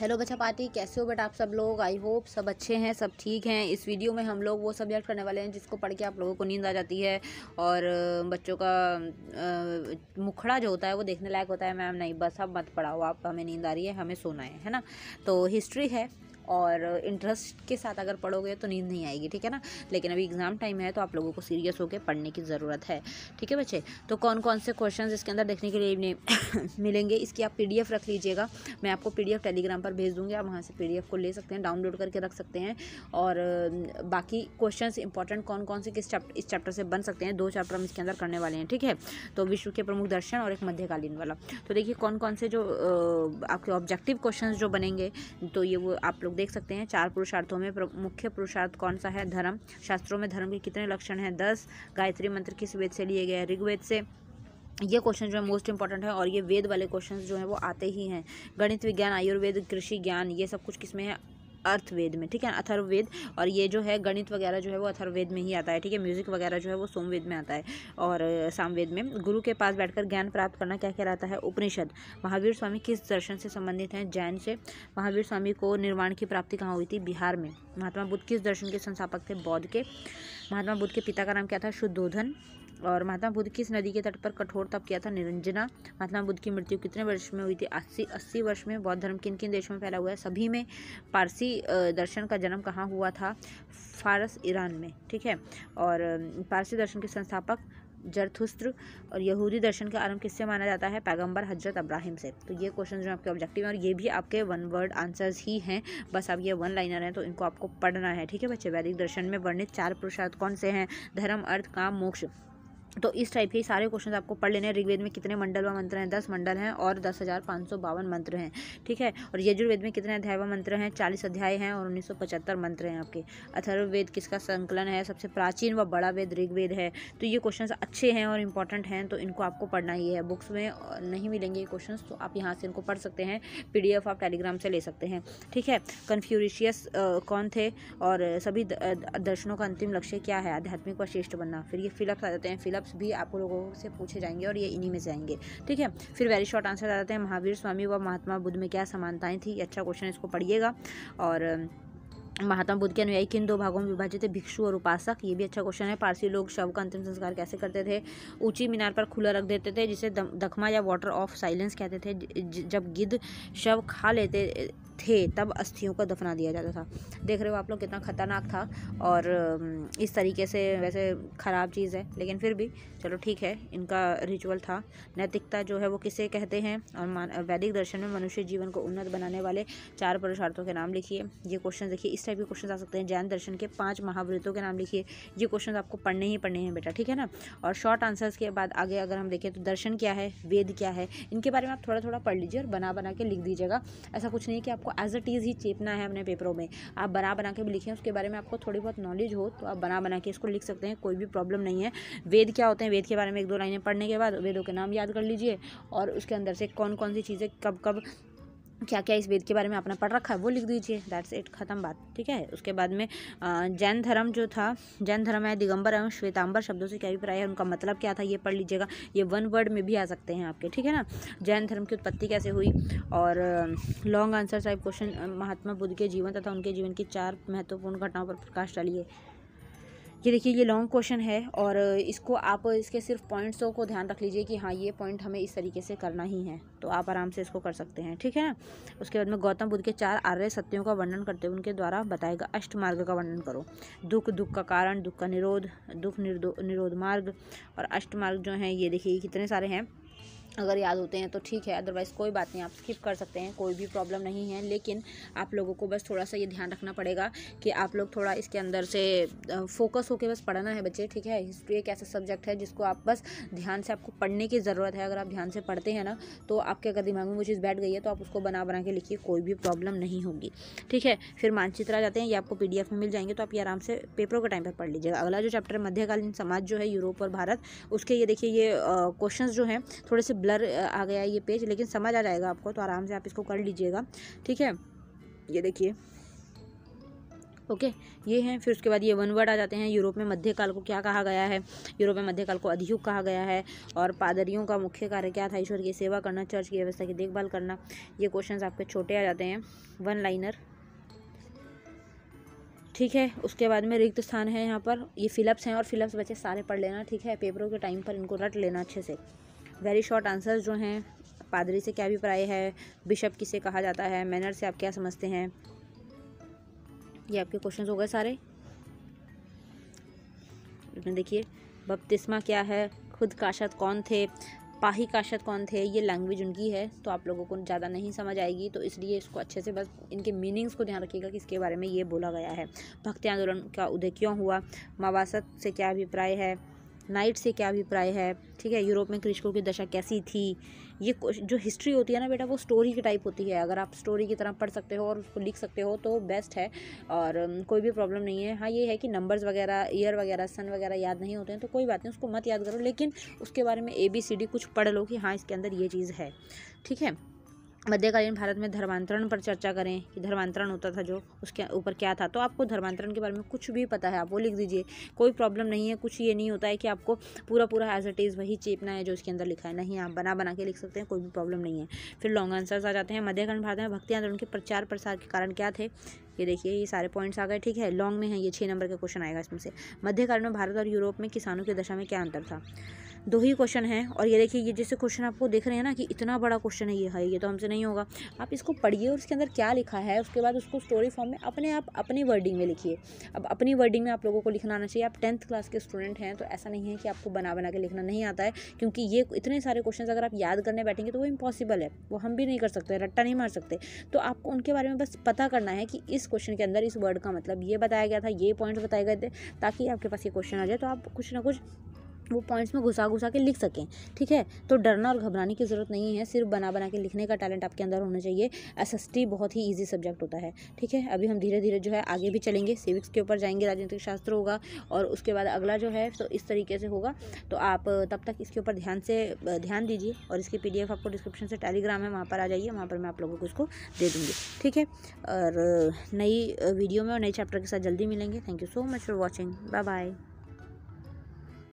hello बच्चा पाती कैसे हो बेटा आप सब लोग आई होप सब अच्छे हैं सब ठीक हैं इस वीडियो में हम लोग वो सब्जेक्ट करने वाले हैं जिसको पढ़ के आप लोगों को नींद आ जाती है और बच्चों का मुखड़ा जो होता है वो देखने लायक होता है मैम नहीं बस अब मत पढ़ाओ आप हमें नींद आ रही है हमें सोना है है ना तो हिस्ट्री है और इंटरेस्ट के साथ अगर पढ़ोगे तो नींद नहीं आएगी ठीक है ना लेकिन अभी एग्ज़ाम टाइम है तो आप लोगों को सीरियस होकर पढ़ने की ज़रूरत है ठीक है बच्चे तो कौन कौन से क्वेश्चन इसके अंदर देखने के लिए मिलेंगे इसकी आप पी रख लीजिएगा मैं आपको पी टेलीग्राम पर भेज दूँगी आप वहाँ से पी को ले सकते हैं डाउनलोड करके रख सकते हैं और बाकी क्वेश्चन इंपॉर्टेंट कौन कौन से किस चैप्टर इस चैप्टर से बन सकते हैं दो चैप्टर हम इसके अंदर करने वाले हैं ठीक है तो विश्व के प्रमुख दर्शन और एक मध्यकालीन वाला तो देखिए कौन कौन से जो आपके ऑब्जेक्टिव क्वेश्चन जो बनेंगे तो ये वो आप लोग देख सकते हैं चार पुरुषार्थों में मुख्य पुरुषार्थ कौन सा है धर्म शास्त्रों में धर्म के कितने लक्षण हैं दस गायत्री मंत्र किस वेद से लिए गए हैं ऋग्वेद से ये क्वेश्चन जो है मोस्ट इंपॉर्टेंट है और ये वेद वाले क्वेश्चन जो है वो आते ही हैं गणित विज्ञान आयुर्वेद कृषि ज्ञान ये सब कुछ किसमें है अर्थवेद में ठीक है अथर्ववेद और ये जो है गणित वगैरह जो है वो अथर्ववेद में ही आता है ठीक है म्यूज़िक वगैरह जो है वो सोमवेद में आता है और सामवेद में गुरु के पास बैठकर ज्ञान प्राप्त करना क्या कहलाता है उपनिषद महावीर स्वामी किस दर्शन से संबंधित हैं जैन से महावीर स्वामी को निर्माण की प्राप्ति कहाँ हुई थी बिहार में महात्मा बुद्ध किस दर्शन के संस्थापक थे बौद्ध के महात्मा बुद्ध के पिता का नाम क्या था शुद्धोधन और महात्मा बुद्ध किस नदी के तट पर कठोर तप किया था निरंजना महात्मा बुद्ध की मृत्यु कितने वर्ष में हुई थी अस्सी अस्सी वर्ष में बौद्ध धर्म किन किन देशों में फैला हुआ है सभी में पारसी दर्शन का जन्म कहाँ हुआ था फारस ईरान में ठीक है और पारसी दर्शन के संस्थापक जरथुस्त्र और यहूदी दर्शन का आरंभ किससे माना जाता है पैगंबर हजरत अब्राहिम से तो ये क्वेश्चन जो आपके ऑब्जेक्टिव हैं और ये भी आपके वन वर्ड आंसर्स ही हैं बस अब ये वन लाइनर हैं तो इनको आपको पढ़ना है ठीक है बच्चे वैदिक दर्शन में वर्णित चार पुरुषार्थ कौन से हैं धर्म अर्थ काम मोक्ष तो इस टाइप के सारे क्वेश्चन आपको पढ़ लेने हैं ऋग्वेद में कितने मंडल व मंत्र हैं दस मंडल हैं और दस हज़ार पाँच सौ बावन मंत्र हैं ठीक है और यजुर्वेद में कितने अध्याय व मंत्र हैं चालीस अध्याय हैं और उन्नीस सौ पचहत्तर मंत्र हैं आपके अथर्ववेद किसका संकलन है सबसे प्राचीन व बड़ा वेद ऋग्वेद है तो ये क्वेश्चन अच्छे हैं और इंपॉर्टेंट हैं तो इनको आपको पढ़ना ही है बुक्स में नहीं मिलेंगे ये क्वेश्चन तो आप यहाँ से इनको पढ़ सकते हैं पी आप टेलीग्राम से ले सकते हैं ठीक है कन्फ्यूरिशियस कौन थे और सभी दर्शनों का अंतिम लक्ष्य क्या है आध्यात्मिक व श्रेष्ठ बनना फिर ये फिलअप्स आ जाते हैं फिलअप मतलब्स भी आपको लोगों से पूछे जाएंगे और ये इन्हीं में जाएंगे ठीक है फिर वेरी शॉर्ट आंसर आ जाते हैं महावीर स्वामी व महात्मा बुद्ध में क्या समानताएँ थी अच्छा क्वेश्चन इसको पढ़िएगा और महात्मा बुद्ध के अनुयायी किन दो भागों में विभाजित थे भिक्षु और उपासक ये भी अच्छा क्वेश्चन है पारसी लोग शव का अंतिम संस्कार कैसे करते थे ऊंची मीनार पर खुला रख देते थे जिसे दखमा या वाटर ऑफ साइलेंस कहते थे जब गिद्ध शव खा लेते थे तब अस्थियों को दफना दिया जाता था देख रहे हो आप लोग कितना ख़तरनाक था और इस तरीके से वैसे ख़राब चीज़ है लेकिन फिर भी चलो ठीक है इनका रिचुअल था नैतिकता जो है वो किसे कहते हैं और वैदिक दर्शन में मनुष्य जीवन को उन्नत बनाने वाले चार पुरुषार्थों के नाम लिखिए ये क्वेश्चन देखिए इस टाइप के क्वेश्चन आ सकते हैं जैन दर्शन के पाँच महाव्रतों के नाम लिखिए ये क्वेश्चन आपको पढ़ने ही पढ़ने हैं बेटा ठीक है ना और शॉर्ट आंसर्स के बाद आगे अगर हम देखें तो दर्शन क्या है वेद क्या है इनके बारे में आप थोड़ा थोड़ा पढ़ लीजिए और बना बना के लिख दीजिएगा ऐसा कुछ नहीं कि आपको आपको एज इट इज़ ही चेपना है अपने पेपरों में आप बना बना के भी लिखें उसके बारे में आपको थोड़ी बहुत नॉलेज हो तो आप बना बना के इसको लिख सकते हैं कोई भी प्रॉब्लम नहीं है वेद क्या होते हैं वेद के बारे में एक दो लाइनें पढ़ने के बाद वेदों के नाम याद कर लीजिए और उसके अंदर से कौन कौन सी चीज़ें कब कब क्या क्या इस वेद के बारे में आपने पढ़ रखा है वो लिख दीजिए दैट्स इट खत्म बात ठीक है उसके बाद में जैन धर्म जो था जैन धर्म है दिगंबर एवं श्वेतांबर शब्दों से क्या अभिप्राय है उनका मतलब क्या था ये पढ़ लीजिएगा ये वन वर्ड में भी आ सकते हैं आपके ठीक है ना जैन धर्म की उत्पत्ति कैसे हुई और long answer type question Mahatma Buddha के जीवन तथा उनके जीवन की चार महत्वपूर्ण घटनाओं पर प्रकाश डालिए ये देखिए ये लॉन्ग क्वेश्चन है और इसको आप इसके सिर्फ पॉइंट्सों को ध्यान रख लीजिए कि हाँ ये पॉइंट हमें इस तरीके से करना ही है तो आप आराम से इसको कर सकते हैं ठीक है ना उसके बाद में गौतम बुद्ध के चार आर्य सत्यों का वर्णन करते हुए उनके द्वारा बताएगा अष्ट मार्ग का वर्णन करो दुख दुख का कारण दुख का निरोध दुख निरोध मार्ग और अष्ट मार्ग जो हैं ये देखिए कितने सारे हैं अगर याद होते हैं तो ठीक है अदरवाइज़ कोई बात नहीं आप स्किप कर सकते हैं कोई भी प्रॉब्लम नहीं है लेकिन आप लोगों को बस थोड़ा सा ये ध्यान रखना पड़ेगा कि आप लोग थोड़ा इसके अंदर से फोकस होकर बस पढ़ना है बच्चे ठीक है हिस्ट्री एक ऐसा सब्जेक्ट है जिसको आप बस ध्यान से आपको पढ़ने की ज़रूरत है अगर आप ध्यान से पढ़ते हैं ना तो आपके अगर दिमाग में वो चीज़ बैठ गई है तो आप उसको बना बना के लिखिए कोई भी प्रॉब्लम नहीं होगी ठीक है फिर मानचित्र आ जाते हैं ये आपको पी में मिल जाएंगे तो आप ये आराम से पेपरों के टाइम पर पढ़ लीजिएगा अगला जो चैप्टर मध्यकालीन समाज जो है यूरोप और भारत उसके ये देखिए ये क्वेश्चन जो हैं थोड़े से ब्लर आ गया है ये पेज लेकिन समझ आ जाएगा आपको तो आराम से आप इसको कर लीजिएगा ठीक है ये देखिए ओके okay, ये हैं फिर उसके बाद ये वन वर्ड आ जाते हैं यूरोप में मध्यकाल को क्या कहा गया है यूरोप में मध्यकाल को अधियुग कहा गया है और पादरियों का मुख्य कार्य क्या था ईश्वर की सेवा करना चर्च की व्यवस्था की देखभाल करना ये क्वेश्चन आपके छोटे आ जाते हैं वन लाइनर ठीक है उसके बाद में रिक्त स्थान है यहाँ पर ये फिलप्स हैं और फिलप्स बच्चे सारे पढ़ लेना ठीक है पेपरों के टाइम पर इनको रट लेना अच्छे से वेरी शॉर्ट आंसर जो हैं पादरी से क्या अभिप्राय है बिशप किसे कहा जाता है मैनर से आप क्या समझते हैं ये आपके क्वेश्चन हो गए सारे इसमें देखिए बपतिस्मा क्या है खुद काशत कौन थे पाही काशत कौन थे ये लैंग्वेज उनकी है तो आप लोगों को ज़्यादा नहीं समझ आएगी तो इसलिए इसको अच्छे से बस इनके मीनिंग्स को ध्यान रखिएगा कि इसके बारे में ये बोला गया है भक्ति आंदोलन का उदय क्यों हुआ मवासत से क्या अभिप्राय है नाइट से क्या अभिप्राय है ठीक है यूरोप में कृषकों की दशा कैसी थी ये जो हिस्ट्री होती है ना बेटा वो स्टोरी की टाइप होती है अगर आप स्टोरी की तरह पढ़ सकते हो और उसको लिख सकते हो तो बेस्ट है और कोई भी प्रॉब्लम नहीं है हाँ ये है कि नंबर्स वगैरह ईयर वगैरह सन वगैरह याद नहीं होते हैं तो कोई बात नहीं उसको मत याद करो लेकिन उसके बारे में ए बी सी डी कुछ पढ़ लो कि हाँ इसके अंदर ये चीज़ है ठीक है मध्यकालीन भारत में धर्मांतरण पर चर्चा करें कि धर्मांतरण होता था जो उसके ऊपर क्या था तो आपको धर्मांतरण के बारे में कुछ भी पता है आप वो लिख दीजिए कोई प्रॉब्लम नहीं है कुछ ये नहीं होता है कि आपको पूरा पूरा एज इट इज़ वही चेपना है जो उसके अंदर लिखा है नहीं आप बना बना के लिख सकते हैं कोई भी प्रॉब्लम नहीं है फिर लॉन्ग आंसर्स आ जाते हैं मध्यकालीन भारत में भक्ति आंदोलन के प्रचार प्रसार के कारण क्या थे ये देखिए ये सारे पॉइंट्स आ गए ठीक है लॉन्ग में है ये छः नंबर का क्वेश्चन आएगा इसमें से मध्यकालीन में भारत और यूरोप में किसानों की दशा में क्या अंतर था दो ही क्वेश्चन हैं और ये देखिए ये जैसे क्वेश्चन आपको देख रहे हैं ना कि इतना बड़ा क्वेश्चन है ये है हाँ, ये तो हमसे नहीं होगा आप इसको पढ़िए और उसके अंदर क्या लिखा है उसके बाद उसको स्टोरी फॉर्म में अपने आप अपनी वर्डिंग में लिखिए अब अपनी वर्डिंग में आप लोगों को लिखना आना चाहिए आप टेंथ क्लास के स्टूडेंट हैं तो ऐसा नहीं है कि आपको बना बना के लिखना नहीं आता है क्योंकि ये इतने सारे क्वेश्चन अगर आप याद करने बैठेंगे तो वो इम्पॉसिबल है वो हम भी नहीं कर सकते रट्टा नहीं मार सकते तो आपको उनके बारे में बस पता करना है कि इस क्वेश्चन के अंदर इस वर्ड का मतलब ये बताया गया था ये पॉइंट्स बताए गए थे ताकि आपके पास ये क्वेश्चन आ जाए तो आप कुछ ना कुछ वो पॉइंट्स में घुसा घुसा के लिख सकें ठीक है तो डरना और घबराने की ज़रूरत नहीं है सिर्फ बना बना के लिखने का टैलेंट आपके अंदर होना चाहिए एस बहुत ही ईजी सब्जेक्ट होता है ठीक है अभी हम धीरे धीरे जो है आगे भी चलेंगे सिविक्स के ऊपर जाएंगे राजनीतिक शास्त्र होगा और उसके बाद अगला जो है तो इस तरीके से होगा तो आप तब तक इसके ऊपर ध्यान से ध्यान दीजिए और इसकी पी आपको डिस्क्रिप्शन से टेलीग्राम है वहाँ पर आ जाइए वहाँ पर मैं आप लोगों को इसको दे दूँगी ठीक है और नई वीडियो में और नए चैप्टर के साथ जल्दी मिलेंगे thank you so much for watching bye bye